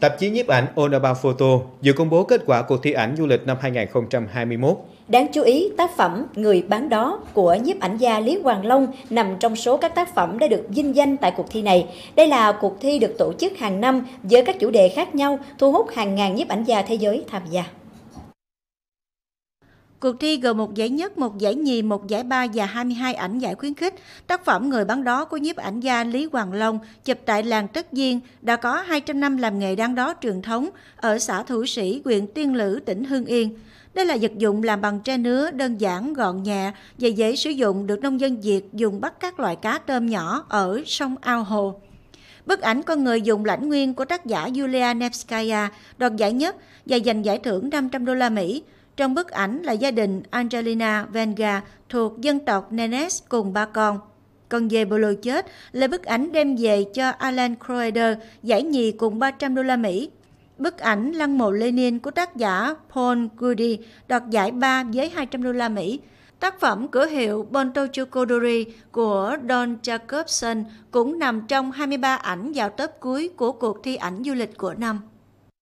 Tạp chí nhiếp ảnh All Photo vừa công bố kết quả cuộc thi ảnh du lịch năm 2021. Đáng chú ý, tác phẩm Người bán đó của nhiếp ảnh gia Lý Hoàng Long nằm trong số các tác phẩm đã được vinh danh tại cuộc thi này. Đây là cuộc thi được tổ chức hàng năm với các chủ đề khác nhau, thu hút hàng ngàn nhiếp ảnh gia thế giới tham gia. Cuộc thi gồm một giải nhất, một giải nhì, một giải ba và 22 ảnh giải khuyến khích. Tác phẩm Người bán đó của nhiếp ảnh gia Lý Hoàng Long chụp tại làng Tất Diên đã có 200 năm làm nghề đang đó truyền thống ở xã Thủ Sĩ, huyện Tiên Lữ, tỉnh Hưng Yên. Đây là vật dụng làm bằng tre nứa, đơn giản, gọn nhẹ và dễ sử dụng được nông dân Việt dùng bắt các loại cá tôm nhỏ ở sông ao hồ. Bức ảnh con người dùng lãnh nguyên của tác giả Julia Nevskaya đoạt giải nhất và giành giải thưởng 500 đô la Mỹ. Trong bức ảnh là gia đình Angelina Venga thuộc dân tộc Nenes cùng ba con. Con dê Bolo chết là bức ảnh đem về cho Alan Croeder giải nhì cùng 300 đô la Mỹ. Bức ảnh lăng mộ Lenin của tác giả Paul Goody đoạt giải ba với 200 đô la Mỹ. Tác phẩm cửa hiệu Bontochukodori của Don Jacobson cũng nằm trong 23 ảnh vào tớp cuối của cuộc thi ảnh du lịch của năm.